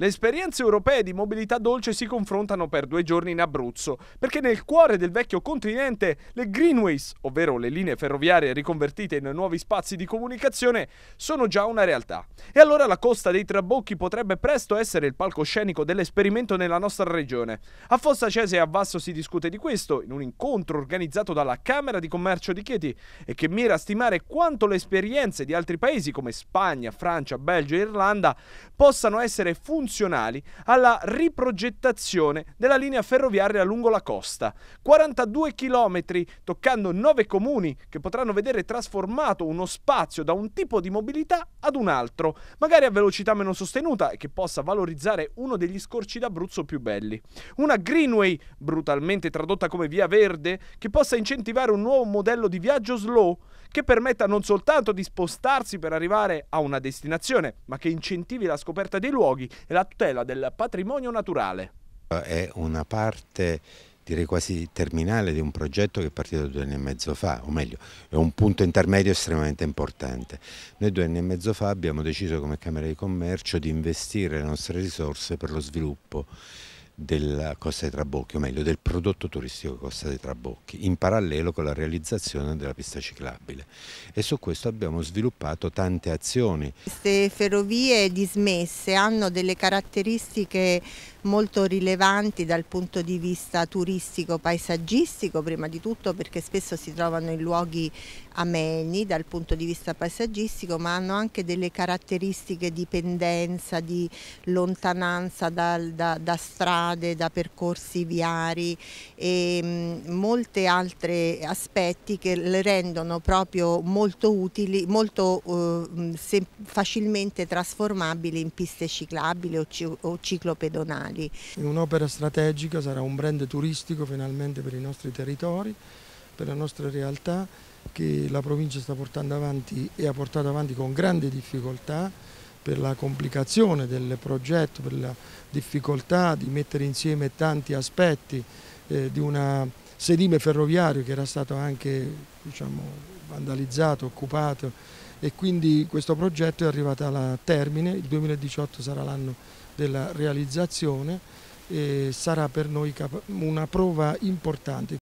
Le esperienze europee di mobilità dolce si confrontano per due giorni in Abruzzo, perché nel cuore del vecchio continente le greenways, ovvero le linee ferroviarie riconvertite in nuovi spazi di comunicazione, sono già una realtà. E allora la costa dei Trabocchi potrebbe presto essere il palcoscenico dell'esperimento nella nostra regione. A Fossa Cese e a Vasso si discute di questo in un incontro organizzato dalla Camera di Commercio di Chieti e che mira a stimare quanto le esperienze di altri paesi come Spagna, Francia, Belgio e Irlanda possano essere funzionali funzionali alla riprogettazione della linea ferroviaria lungo la costa. 42 km toccando 9 comuni che potranno vedere trasformato uno spazio da un tipo di mobilità ad un altro, magari a velocità meno sostenuta e che possa valorizzare uno degli scorci d'Abruzzo più belli. Una greenway, brutalmente tradotta come via verde, che possa incentivare un nuovo modello di viaggio slow che permetta non soltanto di spostarsi per arrivare a una destinazione, ma che incentivi la scoperta dei luoghi e la tutela del patrimonio naturale. È una parte direi quasi terminale di un progetto che è partito due anni e mezzo fa, o meglio, è un punto intermedio estremamente importante. Noi due anni e mezzo fa abbiamo deciso come Camera di Commercio di investire le nostre risorse per lo sviluppo della Costa dei Trabocchi, o meglio del prodotto turistico Costa dei Trabocchi, in parallelo con la realizzazione della pista ciclabile e su questo abbiamo sviluppato tante azioni. Queste ferrovie dismesse hanno delle caratteristiche molto rilevanti dal punto di vista turistico, paesaggistico prima di tutto perché spesso si trovano in luoghi ameni dal punto di vista paesaggistico ma hanno anche delle caratteristiche di pendenza, di lontananza da, da, da strade, da percorsi viari e mh, mm, molte altre aspetti che le rendono proprio molto utili, molto eh, mm, facilmente trasformabili in piste ciclabili o, ci, o ciclopedonali locali. Un'opera strategica sarà un brand turistico finalmente per i nostri territori, per la nostra realtà che la provincia sta portando avanti e ha portato avanti con grande difficoltà per la complicazione del progetto, per la difficoltà di mettere insieme tanti aspetti eh, di un sedime ferroviario che era stato anche diciamo, vandalizzato, occupato e quindi questo progetto è arrivato alla termine, il 2018 sarà l'anno della realizzazione sarà per noi una prova importante.